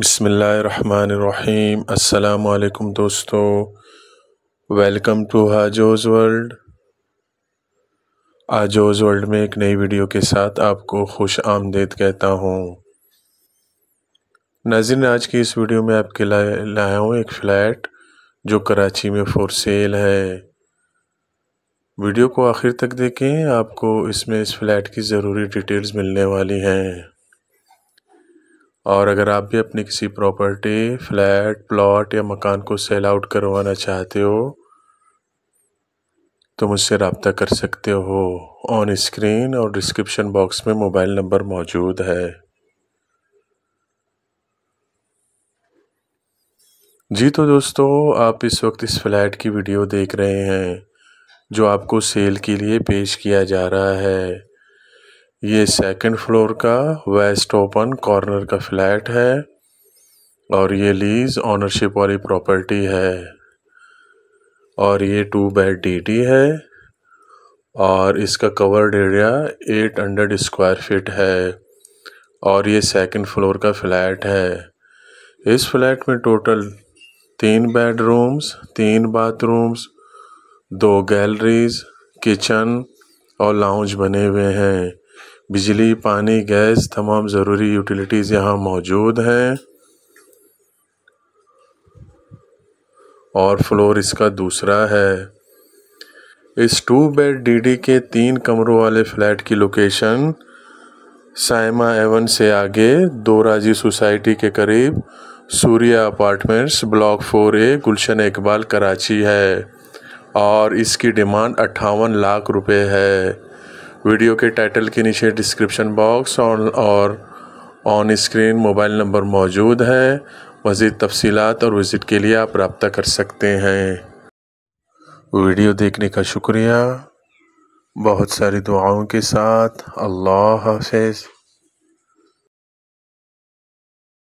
बसमीम् अल्लाम दोस्तों welcome to हाजोज़ वर्ल्ड आजोज़ वर्ल्ड में एक नई वीडियो के साथ आपको खुश आमदेद कहता हूँ नाजिन आज की इस वीडियो में आपके लाए लाया हूँ एक फ़्लैट जो कराची में फ़ोर सेल है वीडियो को आखिर तक देखें आपको इसमें इस फ़्लैट की ज़रूरी डिटेल्स मिलने वाली हैं और अगर आप भी अपनी किसी प्रॉपर्टी फ्लैट प्लॉट या मकान को सेल आउट करवाना चाहते हो तो मुझसे रबता कर सकते हो ऑन स्क्रीन और डिस्क्रिप्शन बॉक्स में मोबाइल नंबर मौजूद है जी तो दोस्तों आप इस वक्त इस फ्लैट की वीडियो देख रहे हैं जो आपको सेल के लिए पेश किया जा रहा है ये सेकंड फ्लोर का वेस्ट ओपन कॉर्नर का फ्लैट है और ये लीज ऑनरशिप वाली प्रॉपर्टी है और ये टू बेड डीटी है और इसका covered area eight hundred square feet है और ये सेकंड फ्लोर का फ्लैट है इस फ्लैट में टोटल तीन बेडरूम्स तीन बाथरूम्स दो गैलरीज किचन और लाउंज बने हुए हैं बिजली पानी गैस तमाम ज़रूरी यूटिलिटीज़ यहाँ मौजूद हैं और फ्लोर इसका दूसरा है इस टू बेड डीडी के तीन कमरों वाले फ्लैट की लोकेशन साइमा एवन से आगे दो राजी सोसाइटी के करीब Surya apartments block four A Gulshan Iqbal Karachi है और इसकी डिमांड अट्ठावन लाख रुपए है वीडियो के टाइटल के नीचे डिस्क्रिप्शन बॉक्स और और ऑन स्क्रीन मोबाइल नंबर मौजूद है मज़ीद तफसीत और विज़िट के लिए आप रबता कर सकते हैं वीडियो देखने का शुक्रिया बहुत सारी दुआओं के साथ अल्लाह हाफिज़